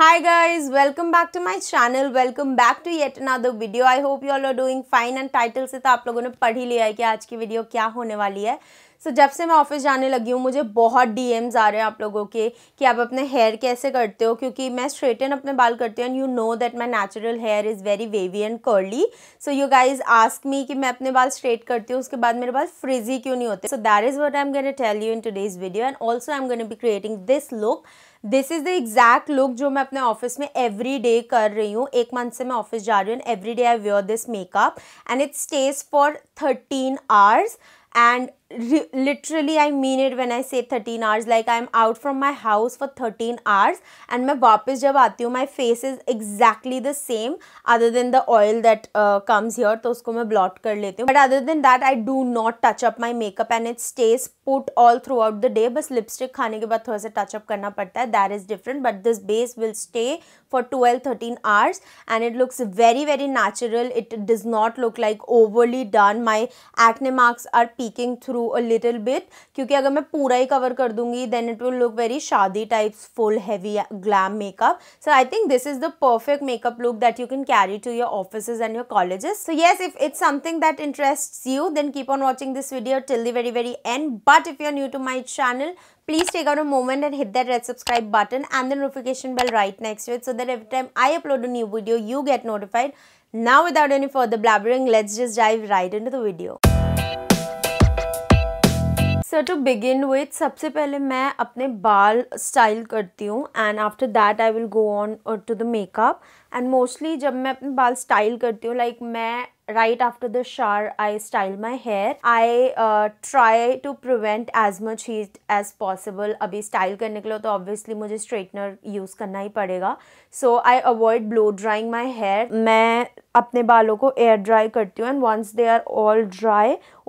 hi guys welcome back to my channel welcome back to yet another video i hope you all are doing fine and title से तो आप लोगों ने पढ़ ही लिया है कि आज की वीडियो क्या होने वाली है सो so, जब से मैं ऑफिस जाने लगी हूँ मुझे बहुत एम्स आ रहे हैं आप लोगों के कि आप अपने हेयर कैसे करते हो क्योंकि मैं स्ट्रेटन अपने बाल करती हूँ and you know that my natural hair is very wavy and curly so you guys ask me कि मैं अपने बाल स्ट्रेट करती हूँ उसके बाद मेरे बाल फ्रिजी क्यों नहीं होते so that is what I am gonna tell you in days video and also I am gonna be creating this look this is the exact look जो मैं अपने ऑफिस में एवरी डे कर रही हूँ एक मंथ से मैं ऑफिस जा रही हूँ every day I wear this makeup and it stays for thirteen hours and literally i mean it when i say 13 hours like i'm out from my house for 13 hours and my वापस जब आती हूँ my face is exactly the same other than the oil that uh, comes here तो उसको blot कर but other than that I do not touch up my makeup and it stays put all throughout the day But lipstick खाने के बाद थोड़ा touch up करना पड़ता that is different but this base will stay for 12-13 hours and it looks very very natural it does not look like overly done my acne marks are peeking through a little bit क्योंकि अगर मैं पूरा ही cover कर दूँगी then it will look very shadi types full heavy glam makeup so I think this is the perfect makeup look that you can carry to your offices and your colleges so yes if it's something that interests you then keep on watching this video till the very very end but if you're new to my channel please take out a moment and hit that red subscribe button and the notification bell right next to it so that every time I upload a new video you get notified. Now without any further blabbering let's just dive right into the video. So to begin with सबसे पहले मैं अपने बाल style करती हूँ and after that I will go on to the makeup and mostly जब मैं अपने बाल स्टाइल करती हूँ लाइक like मैं right after the shower i style my hair i uh, try to prevent as much heat as possible abhi style karne ke liye to obviously mujhe straightener use karna hi padega so i avoid blow drying my hair main apne baalon ko air dry karti hu and once they are all dry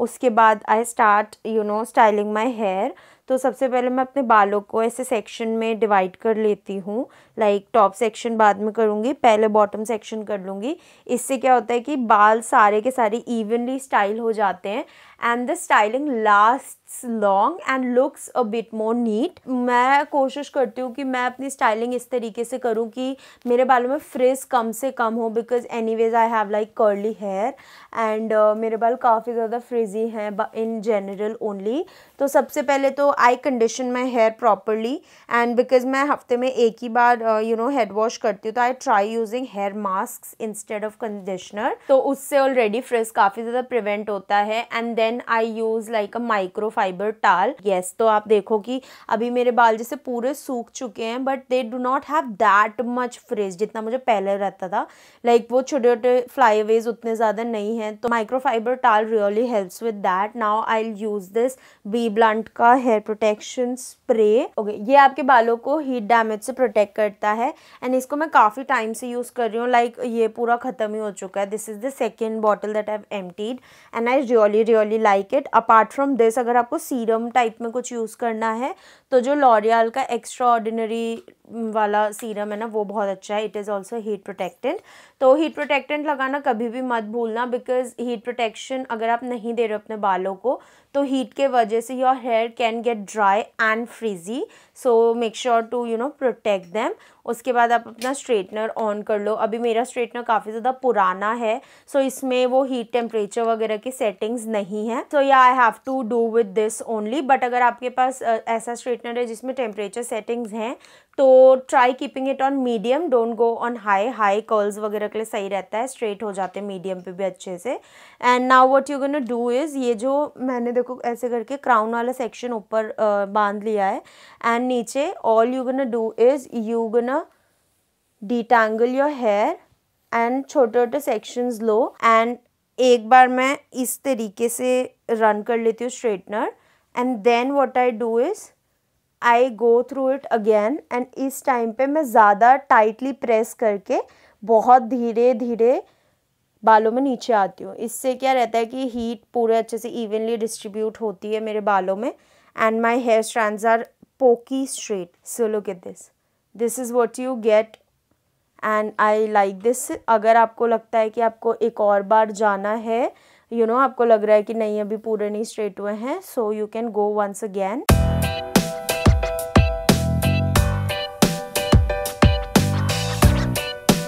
uske baad i start you know styling my hair तो सबसे पहले मैं अपने बालों को ऐसे section में divide कर लेती हूँ लाइक टॉप सेक्शन बाद में करूँगी पहले बॉटम सेक्शन कर लूँगी इससे क्या होता है कि बाल सारे के सारे इवनली स्टाइल हो जाते हैं and the styling last it's long and looks a bit more neat मैं कोशिश करती हूँ कि मैं अपनी स्टाइलिंग इस तरीके से करूँ कि मेरे बालों में फ्रिज कम से कम हो because anyways I have like curly hair and मेरे बाल काफ़ी ज़्यादा फ्रिजी हैं इन जनरल ओनली तो सबसे पहले तो I condition my hair properly and because मैं हफ्ते में एक ही बार यू नो हेड वॉश करती हूँ तो I try using hair mask instead of conditioner तो उससे ऑलरेडी फ्रिज काफ़ी ज़्यादा प्रिवेंट होता है and then I use like a micro fiber towel yes yes, तो आप देखो कि अभी मेरे बाल जैसे पूरे सूख चुके हैं but they do not have that much fresh जितना मुझे पहले रहता था लाइक like, वो छोटे छोटे फ्लाईवेज उतने ज़्यादा नहीं हैं तो microfiber towel really helps with that now I use this Bblunt का हेयर प्रोटेक्शन स्प्रे ओके ये आपके बालों को हीट डैमेज से प्रोटेक्ट करता है एंड इसको मैं काफ़ी टाइम से यूज़ कर रही हूँ लाइक ये पूरा ख़त्म ही हो चुका है this is the second bottle that I emptied and I really really like it apart from this अगर आपको सीरम टाइप में कुछ यूज़ करना है तो जो लॉरियल का एक्स्ट्रा ऑर्डिनरी mm, वाला सीरम है ना वो बहुत अच्छा है it is also heat protectant तो हीट प्रोटेक्टेंट लगाना कभी भी मत भूलना बिकॉज हीट प्रोटेक्शन अगर आप नहीं दे रहे हो अपने बालों को तो हीट के वजह से your hair can get dry and frizzy so make sure to you know protect them उसके बाद आप अपना स्ट्रेटनर ऑन कर लो अभी मेरा स्ट्रेटनर काफ़ी ज़्यादा पुराना है सो so इसमें वो हीट टेम्परेचर वगैरह की सेटिंग्स नहीं है so yeah I have to do with this only but अगर आपके पास ऐसा स्ट्रेटनर है जिसमें टेम्परेचर सेटिंग्स हैं तो try keeping it on medium don't go on high high curls वगैरह के लिए सही रहता है स्ट्रेट हो जाते हैं मीडियम पे भी अच्छे से and now what you gonna do is ये जो मैंने देखो ऐसे करके क्राउन वाला सेक्शन ऊपर बांध लिया है एंड नीचे all you gonna do is you gonna detangle your hair and छोटे छोटे सेक्शंस लो एंड एक बार मैं इस तरीके से रन कर लेती हूँ straightener and then what I do is I go through it again and इस टाइम पे मैं ज़्यादा टाइटली प्रेस करके बहुत धीरे धीरे बालों में नीचे आती हूँ इससे क्या रहता है कि हीट पूरे अच्छे से इवनली डिस्ट्रीब्यूट होती है मेरे बालों में and my hair strand are poker straight so look at this this is what you get and I like this अगर आपको लगता है कि आपको एक और बार जाना है यू you नो know, आपको लग रहा है कि नहीं अभी पूरे नहीं स्ट्रेट हुए हैं so you can go once again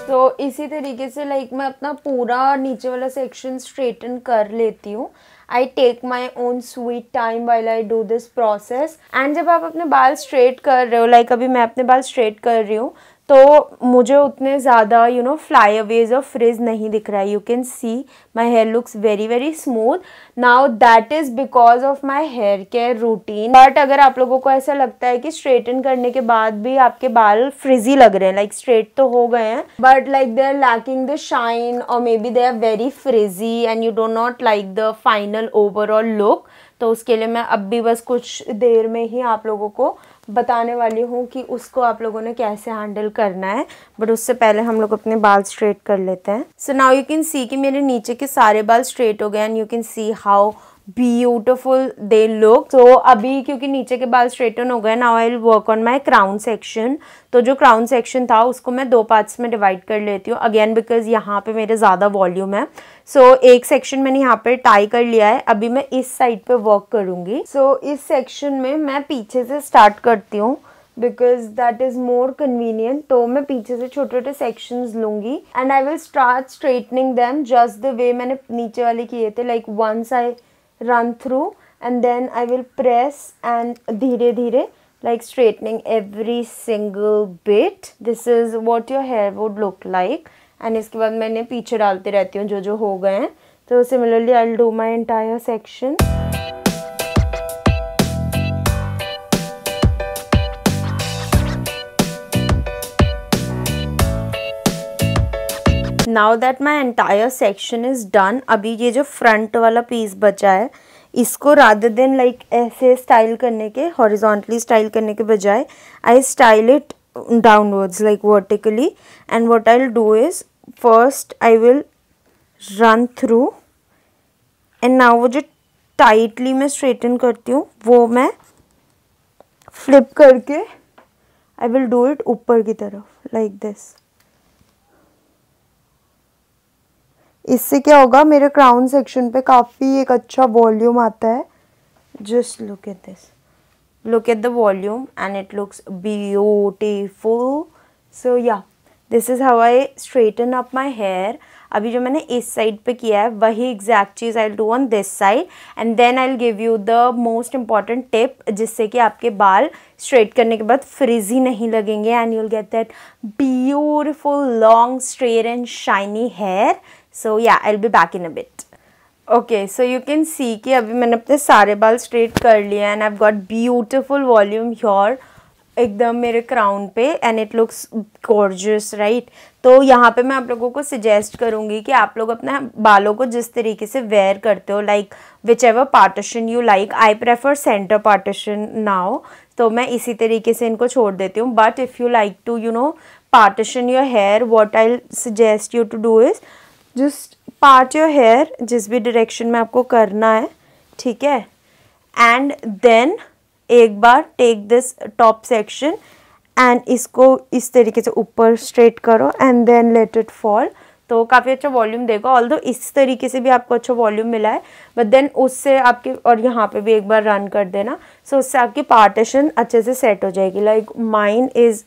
तो इसी तरीके से लाइक मैं अपना पूरा नीचे वाला सेक्शन स्ट्रेटन कर लेती हूँ I take my own sweet time while I do this process and जब आप अपने बाल स्ट्रेट कर रहे हो लाइक like अभी मैं अपने बाल स्ट्रेट कर रही हूँ तो मुझे उतने ज़्यादा यू नो फ्लाई अवेज और फ्रिज नहीं दिख रहा है you can see my hair looks very very smooth now that is because of my hair care routine but अगर आप लोगों को ऐसा लगता है कि स्ट्रेटन करने के बाद भी आपके बाल फ्रिजी लग रहे हैं लाइक like, स्ट्रेट तो हो गए हैं but like they are lacking the shine और maybe they are very frizzy and you don't not like the final overall look तो उसके लिए मैं अब भी बस कुछ देर में ही आप लोगों को बताने वाली हूँ कि उसको आप लोगों ने कैसे हैंडल करना है बट उससे पहले हम लोग अपने बाल स्ट्रेट कर लेते हैं so now you can see कि मेरे नीचे के सारे बाल स्ट्रेट हो गए and you can see how beautiful they look तो अभी क्योंकि नीचे के बाल स्ट्रेटन हो गए now I will work on my crown section तो जो क्राउन सेक्शन था उसको मैं दो पार्ट्स में डिवाइड कर लेती हूँ अगेन बिकॉज यहाँ पे मेरे ज़्यादा वॉल्यूम है सो so, एक सेक्शन मैंने यहाँ पे टाई कर लिया है अभी मैं इस साइड पे वर्क करूँगी सो so, इस सेक्शन में मैं पीछे से स्टार्ट करती हूँ because that is more convenient तो मैं पीछे से छोटे छोटे सेक्शंस लूँगी and I will start straightening them just the way मैंने नीचे वाले किए थे like once I run through and then I will press and dhire dhire like straightening every single bit this is what your hair would look like and इसके बाद मैंने पीछे डालते रहती हूँ जो जो हो गए हैं तो similarly I do my entire section now that my entire section is done अभी ये जो फ्रंट वाला पीस बचा है इसको राधर देन लाइक ऐसे स्टाइल करने के हॉरिजॉन्टली स्टाइल करने के बजाय I style it downwards like vertically and what I do is first I will run through and now वो जो टाइटली मैं स्ट्रेटन करती हूँ वो मैं फ्लिप करके आई विल डू इट ऊपर की तरफ लाइक दिस इससे क्या होगा मेरे क्राउन सेक्शन पे काफ़ी एक अच्छा वॉल्यूम आता है just look at this look at the volume and it looks beautiful so yeah this is how I straighten up my hair अभी जो मैंने इस साइड पे किया है वही एग्जैक्ट चीज़ I do on this side and then I give you the most important tip जिससे कि आपके बाल स्ट्रेट करने के बाद फ्रिजी नहीं लगेंगे and you will get that beautiful long straight and shiny hair so yeah I be back in a bit okay so you can see कि अभी मैंने अपने सारे बाल स्ट्रेट कर लिए and I got beautiful volume your एकदम मेरे क्राउन पे and it looks gorgeous right तो यहाँ पे मैं आप लोगों को सजेस्ट करूँगी कि आप लोग अपने बालों को जिस तरीके से वेयर करते हो like whichever partition you like I prefer centre partition now तो मैं इसी तरीके से इनको छोड़ देती हूँ but if you like to you know partition your hair what I suggest you to do is just part your hair जिस भी डायरेक्शन में आपको करना है ठीक है एंड देन एक बार take this top section and इसको इस तरीके से ऊपर स्ट्रेट करो and then let it fall तो काफ़ी अच्छा वॉल्यूम देगा ऑल इस तरीके से भी आपको अच्छा वॉल्यूम मिला है बट देन उससे आपके और यहाँ पे भी एक बार रन कर देना सो so उससे आपकी पार्टीशन अच्छे से सेट हो जाएगी like mine is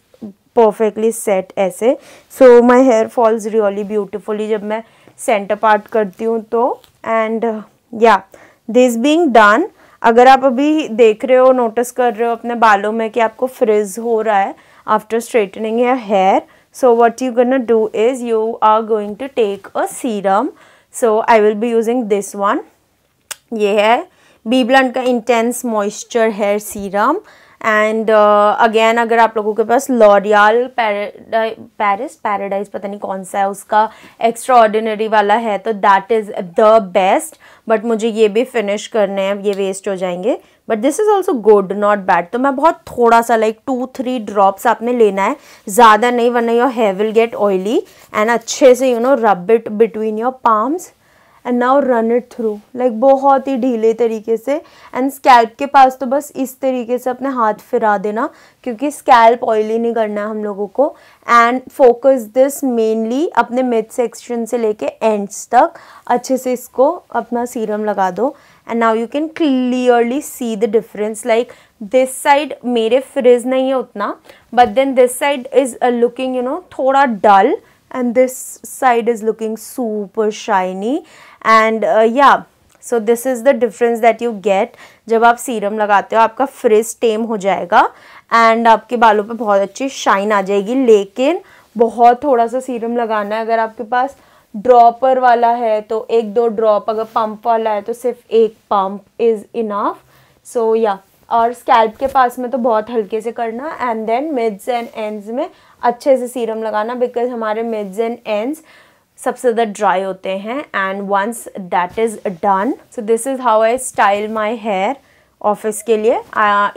perfectly set ऐसे so my hair falls really beautifully जब मैं सेंटर पार्ट करती हूँ तो एंड या दिस बींग डन अगर आप अभी देख रहे हो नोटिस कर रहे हो अपने बालों में कि आपको फ्रिज हो रहा है after straightening your hair so what you gonna do is you are going to take a serum so I will be using this one ये है बी ब्लंट का intense moisture hair serum and again uh, अगर आप लोगों के पास L'Oréal Paris paradise पता नहीं कौन सा है उसका एक्स्ट्रा ऑर्डिनरी वाला है तो that is the best but मुझे ये भी फिनिश करने हैं ये वेस्ट हो जाएंगे but this is also good not bad तो मैं बहुत थोड़ा सा लाइक टू थ्री ड्रॉप्स आपने लेना है ज़्यादा नहीं वरना your hair will get oily and अच्छे से you know rub it between your palms and now run it through like बहुत ही ढीले तरीके से एंड स्कैल्प के पास तो बस इस तरीके से अपने हाथ फिरा देना क्योंकि स्कैल्प ऑयली नहीं करना है हम लोगों को एंड फोकस दिस मेनली अपने मिड सेक्शन से लेके एंड्स तक अच्छे से इसको अपना सीरम लगा दो and now you can clearly see the difference like this side मेरे फ्रिज नहीं है उतना but then this side is looking you know थोड़ा dull and this side is looking super shiny and yeah so this is the difference that you get जब आप serum लगाते हो आपका फ्रिज टेम हो जाएगा एंड आपके बालों पे बहुत अच्छी शाइन आ जाएगी लेकिन बहुत थोड़ा सा सीरम लगाना है अगर आपके पास ड्रॉपर वाला है तो एक दो ड्रॉप अगर पंप वाला है तो सिर्फ एक पंप इज़ इनाफ सो या और स्कैल्प के पास में तो बहुत हल्के से करना and then mids and ends में अच्छे से सीरम लगाना बिकॉज हमारे मिड्स एंड एंड्स सबसे ज़्यादा ड्राई होते हैं and once that is done so this is how I style my hair office के लिए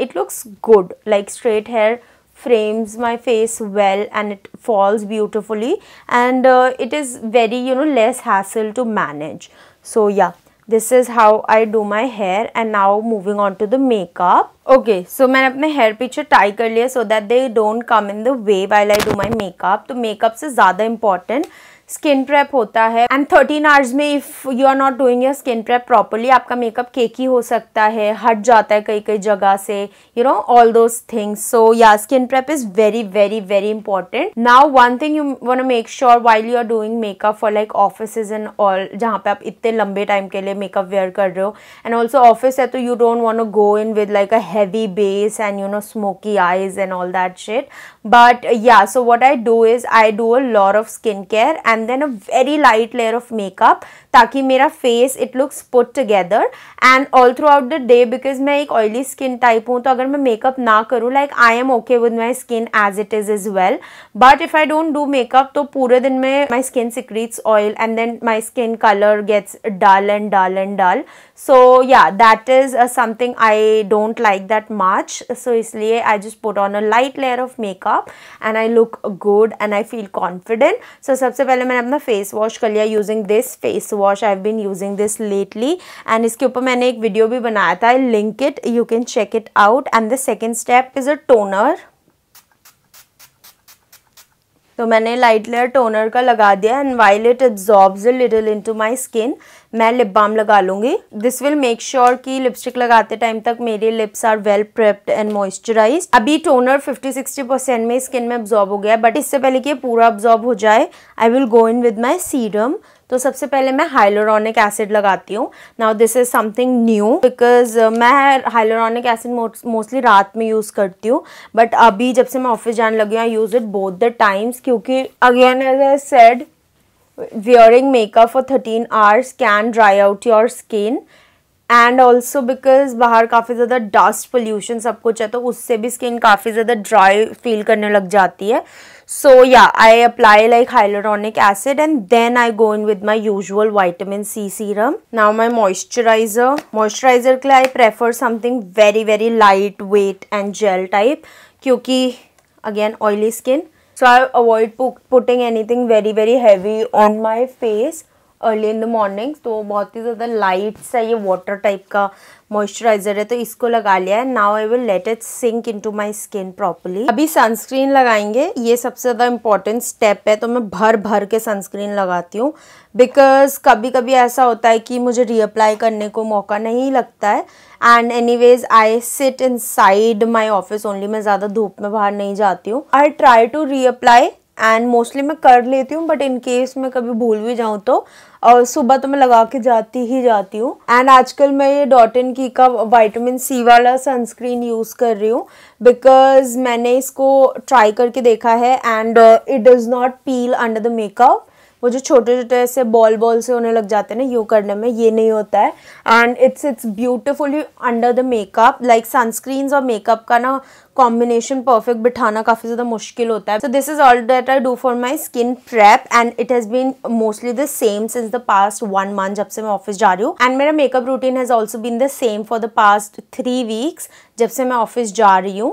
it looks good like straight hair frames my face well and it falls beautifully and it is very you know less hassle to manage so yeah this is how I do my hair and now moving on to the makeup okay so मैंने अपने hair पीछे try कर लिया so that they don't come in the way while I do my makeup तो makeup से ज़्यादा important skin prep होता है एंड थर्टीन आवर्स में if you are not doing your skin prep properly आपका मेकअप केकी हो सकता है हट जाता है कई कई जगह से you know all those things so yeah skin prep is very very very important now one thing you want make sure while you are doing makeup for like office and all जहाँ पे आप इतने लंबे time के लिए makeup where कर रहे हो एंड ऑल्सो ऑफिस है तो you don't want go in with like a heavy base and you know smoky eyes and all that shit but yeah so what I do is I do a lot of skin care and and then a very light layer of makeup ताकि मेरा face it looks put together and all throughout the day because मैं एक oily skin type हूँ तो अगर मैं makeup ना करूँ like I am okay with my skin as it is is well but if I don't do makeup तो पूरे दिन में my skin secretes oil and then my skin colour gets dull and dull and dull so yeah that is something I don't like that much so इसलिए I just put on a light layer of makeup and I look good and I feel confident सो सबसे पहले मैंने अपना face wash कर लिया using this face wash wash I have been using this lately and इसके ऊपर मैंने एक वीडियो भी बनाया था I link it you can check it out and the second step is a toner तो मैंने लाइट लेयर टोनर का लगा दिया and while it absorbs little into my skin मैं लिप बाम लगा लूँगी दिस विल मेक श्योर कि lipstick लगाते टाइम तक मेरे lips are well prepped and moisturize अभी टोनर 50-60 परसेंट में स्किन में एब्जॉर्ब हो गया बट इससे पहले कि पूरा एब्जॉर्ब हो जाए I will go in with my serum तो सबसे पहले मैं हाइलोरॉनिक एसिड लगाती हूँ now this is something new because मैं हाइलोरॉनिक एसिड मोस्टली रात में यूज़ करती हूँ बट अभी जब से मैं ऑफिस जाने लगी हूँ use it both the times क्योंकि again as I said wearing makeup for thirteen hours can dry out your skin and also because बाहर काफ़ी ज़्यादा डस्ट पोल्यूशन सब कुछ है तो उससे भी स्किन काफ़ी ज़्यादा ड्राई फील करने लग जाती है so yeah i apply like hyaluronic acid and then i go in with my usual vitamin c serum now my moisturizer moisturizer ke i prefer something very very lightweight and gel type kyunki again oily skin so i avoid putting anything very very heavy on my face early in the morning तो बहुत ही ज़्यादा light सा ये water type का moisturiser है तो इसको लगा लिया है now I will let it sink in to my skin properly अभी सनस्क्रीन लगाएंगे ये सबसे ज़्यादा इंपॉर्टेंट स्टेप है तो मैं भर भर के सनस्क्रीन लगाती हूँ बिकॉज कभी कभी ऐसा होता है कि मुझे रीअप्लाई करने को मौका नहीं लगता है and anyways I sit inside my office only मैं ज़्यादा धूप में बाहर नहीं जाती हूँ I try to reapply and mostly मैं कर लेती हूँ बट इन केस मैं कभी भूल भी जाऊँ तो और सुबह तो मैं लगा के जाती ही जाती हूँ एंड आजकल मैं ये डॉट इन की का वाइटामिन सी वाला सनस्क्रीन यूज़ कर रही हूँ बिकॉज मैंने इसको ट्राई करके देखा है and it does not peel under the makeup वो जो छोटे छोटे ऐसे बॉल बॉल से होने लग जाते हैं ना यू करने में ये नहीं होता है and it's it's beautifully under the makeup like sunscreens और मेकअप का ना कॉम्बिनेशन परफेक्ट बिठाना काफ़ी ज़्यादा मुश्किल होता है so this is all that I do for my skin prep and it has been mostly the same since the past one month जब से मैं ऑफिस जा रही हूँ एंड मेरा makeup routine has also been the same for the past three weeks जब से मैं ऑफिस जा रही हूँ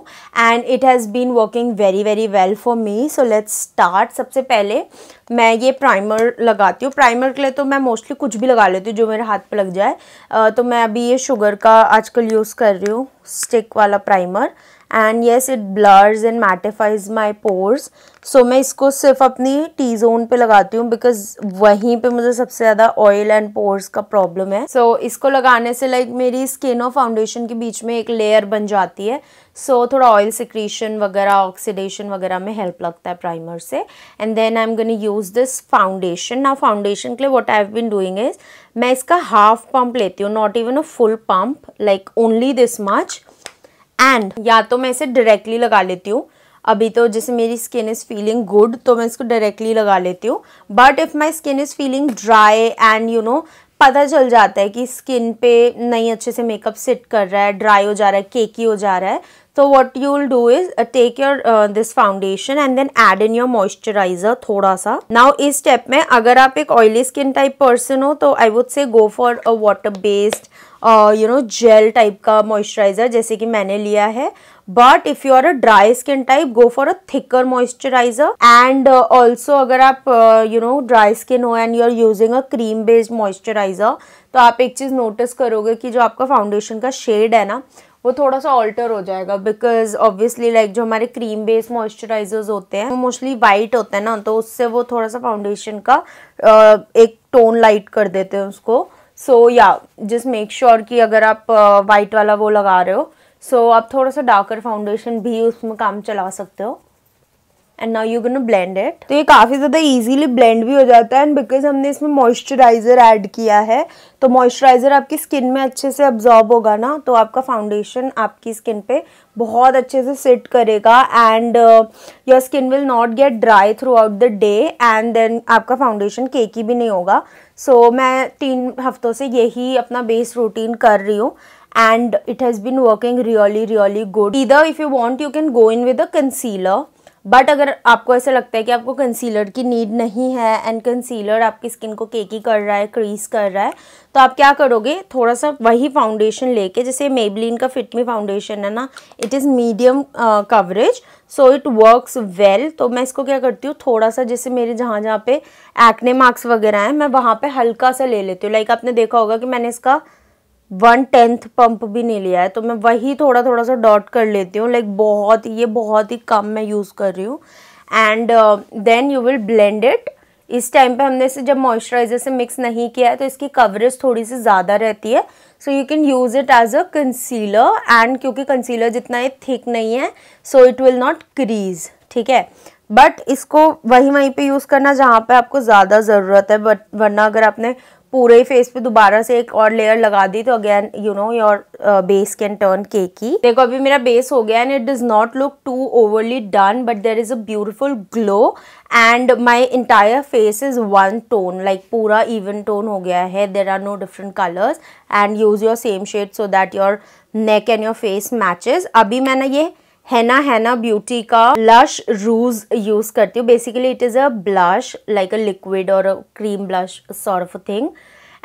and it has been working very very well for me so let's start सबसे पहले मैं ये प्राइमर लगाती हूँ प्राइमर के लिए तो मैं मोस्टली कुछ भी लगा लेती हूँ जो मेरे हाथ पे लग जाए uh, तो मैं अभी ये शुगर का आजकल यूज़ कर रही हूँ स्टिक वाला primer and yes it blurs and mattifies my pores so मैं इसको सिर्फ अपनी टी जोन पे लगाती हूँ बिकॉज वहीं पे मुझे सबसे ज़्यादा ऑयल एंड पोर्स का प्रॉब्लम है सो so, इसको लगाने से लाइक like, मेरी स्किन और फाउंडेशन के बीच में एक लेयर बन जाती है सो so, थोड़ा ऑयल सिक्रीशन वगैरह ऑक्सीडेशन वगैरह में हेल्प लगता है प्राइमर से and then I am gonna use this foundation ना फाउंडेशन के लिए what I have been doing is मैं इसका हाफ पम्प लेती हूँ not even a full pump like only this much and yeah तो मैं इसे डायरेक्टली लगा लेती हूँ अभी तो जैसे मेरी स्किन इज़ फीलिंग गुड तो मैं इसको डायरेक्टली लगा लेती हूँ but if my skin is feeling dry and you know पता चल जाता है कि स्किन पे नहीं अच्छे से मेकअप सिट कर रहा है ड्राई हो जा रहा है केकी हो जा रहा है तो what you will do is take your this foundation and then add in your moisturizer थोड़ा सा नाउ इस स्टेप में अगर आप एक ऑयली स्किन टाइप पर्सन हो तो I would say go for a water based you know gel type का मॉइस्चराइज़र जैसे कि मैंने लिया है but if you are a dry skin type go for a thicker moisturizer and also अगर आप यू नो ड्राई स्किन हो and you are using a cream based moisturizer तो आप एक चीज़ नोटिस करोगे कि जो आपका फाउंडेशन का शेड है ना वो थोड़ा सा ऑल्टर हो जाएगा बिकॉज ऑब्वियसली लाइक जो हमारे क्रीम बेस्ड मॉइस्चराइजर्स होते हैं वो मोस्टली वाइट होते हैं ना तो उससे वो थोड़ा सा फाउंडेशन का uh, एक टोन लाइट कर देते हैं उसको सो या जस्ट मेक श्योर कि अगर आप वाइट वाला वो लगा रहे हो सो so, आप थोड़ा सा डार्कर फाउंडेशन भी उसमें काम चला सकते हो and now you gonna blend it तो ये काफ़ी ज़्यादा इजीली ब्लेंड भी हो जाता है एंड बिकॉज हमने इसमें मॉइस्चराइज़र ऐड किया है तो मॉइस्चराइज़र आपकी स्किन में अच्छे से अब्जॉर्ब होगा ना तो आपका फाउंडेशन आपकी स्किन पे बहुत अच्छे से सेट करेगा and your skin will not get dry throughout the day and then आपका फाउंडेशन केकी भी नहीं होगा सो so, मैं तीन हफ्तों से यही अपना बेस रूटीन कर रही हूँ and it has been working really really good इधर if you want you can go in with a concealer but अगर आपको ऐसा लगता है कि आपको कंसीलर की नीड नहीं है एंड कंसीलर आपकी स्किन को केकी कर रहा है क्रीज कर रहा है तो आप क्या करोगे थोड़ा सा वही फाउंडेशन लेके जैसे मेबलिन का फिटमी फाउंडेशन है ना it is medium coverage so it works well तो मैं इसको क्या करती हूँ थोड़ा सा जैसे मेरे जहाँ जहाँ पे एक्ने मार्क्स वगैरह हैं मैं वहाँ पर हल्का सा ले लेती हूँ लाइक like आपने देखा होगा कि मैंने इसका वन टेंथ पंप भी नहीं लिया है तो मैं वही थोड़ा थोड़ा सा डॉट कर लेती हूँ लाइक बहुत ये बहुत ही कम मैं यूज़ कर रही हूँ and then you will blend it इस टाइम पे हमने इसे जब मॉइस्चराइजर से मिक्स नहीं किया है तो इसकी कवरेज थोड़ी सी ज़्यादा रहती है so you can use it as a concealer and क्योंकि कंसीलर जितना ये थिक नहीं है so it will not crease ठीक है बट इसको वहीं वहीं पे यूज़ करना जहाँ पे आपको ज़्यादा ज़रूरत है बट वरना अगर आपने पूरे ही फेस पे दोबारा से एक और लेयर लगा दी तो again you know your base can turn cakey देखो अभी मेरा बेस हो गया and it does not look too overly done but there is a beautiful glow and my entire face is one tone like पूरा even tone हो गया है there are no different colours and use your same shade so that your neck and your face matches अभी मैंने ये हैना हैना beauty का ब्लश रूज यूज करती हूँ basically it is a blush like a liquid और cream blush sort of thing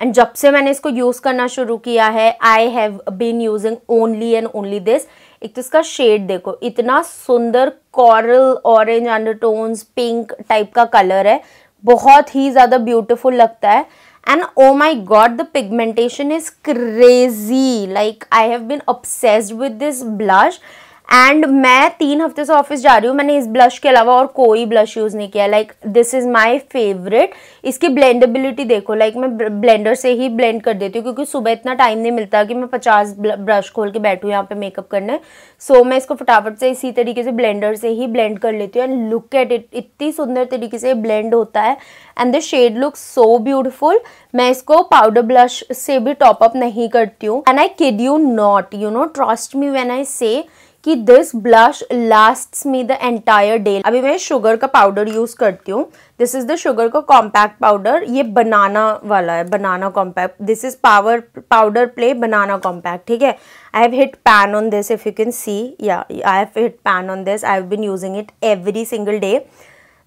and जब से मैंने इसको यूज़ करना शुरू किया है I have been using only and only this एक तो इसका शेड देखो इतना सुंदर coral orange undertones pink type का कलर है बहुत ही ज़्यादा ब्यूटिफुल लगता है and oh my god the pigmentation is crazy like I have been obsessed with this blush and मैं तीन हफ्ते से ऑफिस जा रही हूँ मैंने इस ब्लश के अलावा और कोई ब्लश यूज़ नहीं किया like this is my favourite इसकी ब्लेंडेबिलिटी देखो लाइक like, मैं ब्लेंडर से ही ब्लेंड कर देती हूँ क्योंकि सुबह इतना टाइम नहीं मिलता कि मैं पचास ब्रश खोल के बैठूँ यहाँ पे मेकअप करने सो so, मैं इसको फटाफट से इसी तरीके से ब्लेंडर से ही ब्लेंड कर लेती हूँ एंड लुक एट इट इतनी सुंदर तरीके से ब्लेंड होता है and the shade look so beautiful मैं इसको पाउडर ब्लश से भी टॉपअप नहीं करती हूँ and I kid you not you know trust me when I say कि this blush last me the entire day अभी मैं शुगर का पाउडर यूज़ करती हूँ दिस इज़ द शुगर का कॉम्पैक्ट पाउडर ये बनाना वाला है banana compact this is power powder play banana compact ठीक है I have hit pan on this if you can see yeah I have hit pan on this I have been using it every single day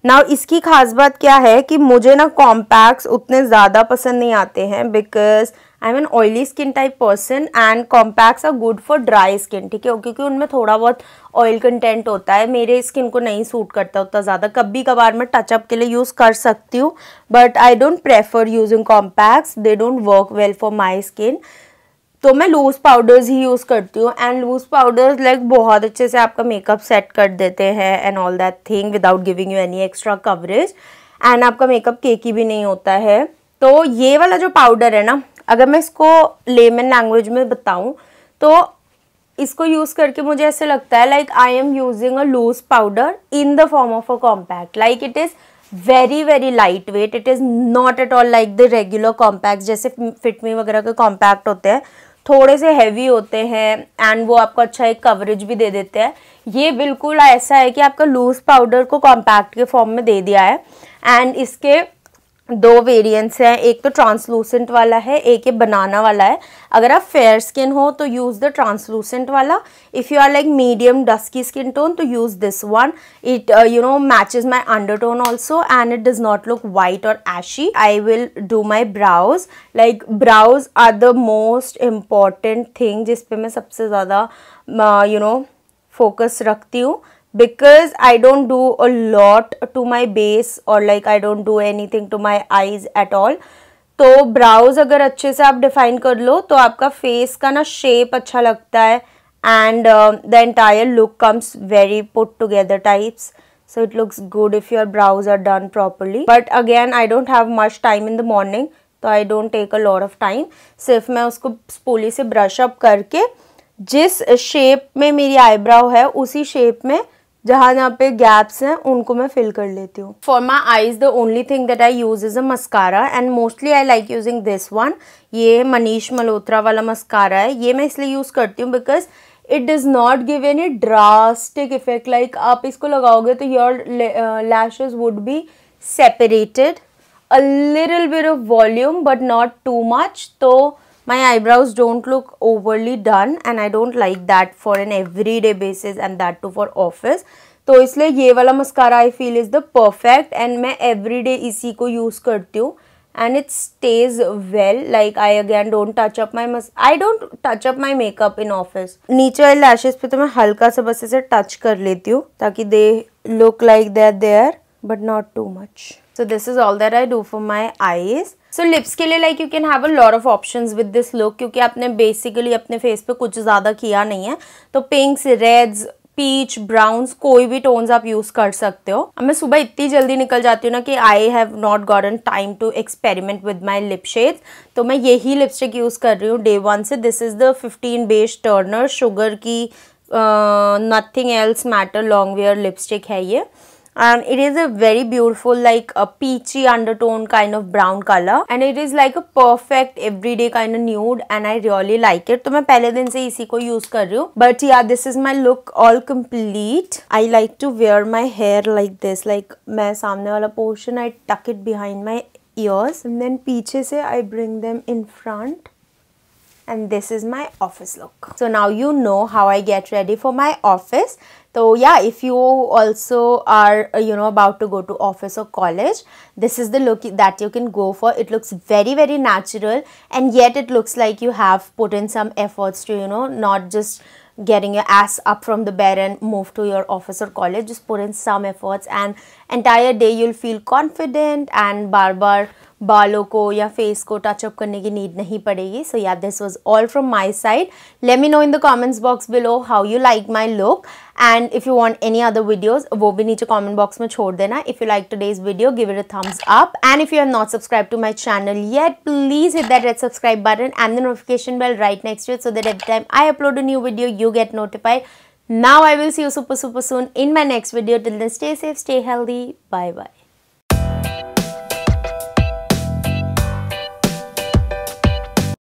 now इसकी खास बात क्या है कि मुझे ना कॉम्पैक्ट्स उतने ज़्यादा पसंद नहीं आते हैं because I mean oily skin type person and compacts are good for dry skin ठीक है क्योंकि उनमें थोड़ा बहुत ऑयल कंटेंट होता है मेरे स्किन को नहीं सूट करता उतना ज़्यादा कभी कभार मैं टचअप के लिए यूज़ कर सकती हूँ but I don't prefer using compacts they don't work well for my skin तो मैं लूज़ पाउडर्स ही यूज़ करती हूँ एंड लूज़ पाउडर्स लाइक बहुत अच्छे से आपका मेकअप सेट कर देते हैं and all that thing without giving you any extra coverage and आपका मेकअप केकी भी नहीं होता है तो ये वाला जो पाउडर है ना अगर मैं इसको लेमन लैंग्वेज में बताऊँ तो इसको यूज़ करके मुझे ऐसे लगता है like I am using a loose powder in the form of a compact like it is very very light weight it is not at all like the regular compact जैसे फिटमी वगैरह के compact होते हैं थोड़े से heavy होते हैं and वो आपको अच्छा एक कवरेज भी दे देते हैं ये बिल्कुल ऐसा है कि आपका लूज पाउडर को कॉम्पैक्ट के फॉर्म में दे दिया है एंड इसके दो वेरिएंट्स हैं एक तो ट्रांसलूसेंट वाला है एक ये बनाना वाला है अगर आप फेयर स्किन हो तो यूज़ द ट्रांसलूसेंट वाला if you are like medium dusky skin tone तो use this one it you know matches my undertone also and it does not look white और ashy I will do my brows like brows are the most important thing जिसपे मैं सबसे ज़्यादा you know focus रखती हूँ because I don't don't a lot to my base और like I don't do any anything to my eyes at all तो brows अगर अच्छे से आप डिफाइन कर लो तो आपका फेस का ना शेप अच्छा लगता है and the entire look comes very put together types so it looks good if your brows are done properly but again I don't have much time in the morning तो I don't take a lot of time सिर्फ मैं उसको स्पोली से brush up करके जिस shape में मेरी eyebrow है उसी शेप में जहाँ जहाँ पे गैप्स हैं उनको मैं फिल कर लेती हूँ for my eyes the only thing that I use is a mascara and mostly I like using this one ये मनीष मल्होत्रा वाला मस्कारा है ये मैं इसलिए यूज़ करती हूँ because it does not give any drastic effect like आप इसको लगाओगे तो your lashes would be separated a little bit of volume but not too much तो my eyebrows don't look overly done and I don't like that for an everyday basis and that too for office. तो इसलिए ये वाला mascara I feel is the perfect and मैं every day इसी को use करती हूँ and it stays well like I again don't touch up my mas I don't touch up my makeup in office नीचे वाले लैशेज पे तो मैं हल्का सा बस इसे टच कर लेती हूँ ताकि they look like that there but not too much so this is all that I do for my eyes so so, lips के लिए like you can have a lot of options with this look क्योंकि आपने basically अपने face पे कुछ ज़्यादा किया नहीं है तो पिंक्स रेड्स पीच ब्राउन्स कोई भी टोन्स आप यूज कर सकते हो अब मैं सुबह इतनी जल्दी निकल जाती हूँ ना कि I have not gotten time to experiment with my lip shade तो मैं यही लिपस्टिक यूज कर रही हूँ डे वन से this is the fifteen base turner Sugar की nothing else matter long wear lipstick है ये and it is a very beautiful like a peachy undertone kind of brown color and it is like a perfect everyday kind of nude and I really like it तो main pehle din se isi ko use kar rahi hu but yeah this is my look all complete I like to wear my hair like this like main samne wala portion I tuck it behind my ears and then peeche se I bring them in front and this is my office look. So now you know how I get ready for my office. So yeah, if you also are, uh, you know, about to go to office or college, this is the look that you can go for. It looks very, very natural and yet it looks like you have put in some efforts to, you know, not just getting your ass up from the bed and move to your office or college. Just put in some efforts and entire day you'll feel confident and barbar. -bar बालों को या face को touch-up करने की need नहीं पड़ेगी so yeah this was all from my side let me know in the comments box below how you like my look and if you want any other videos वो भी नीचे comment box में छोड़ देना if you like today's video give it a thumbs up and if you are not subscribe to my channel yet please hit that red subscribe button and the notification bell right next to so that at time I upload a new video you get notified notified. Now I will see you super super soon in my next video. Till then, stay safe, stay healthy. Bye bye.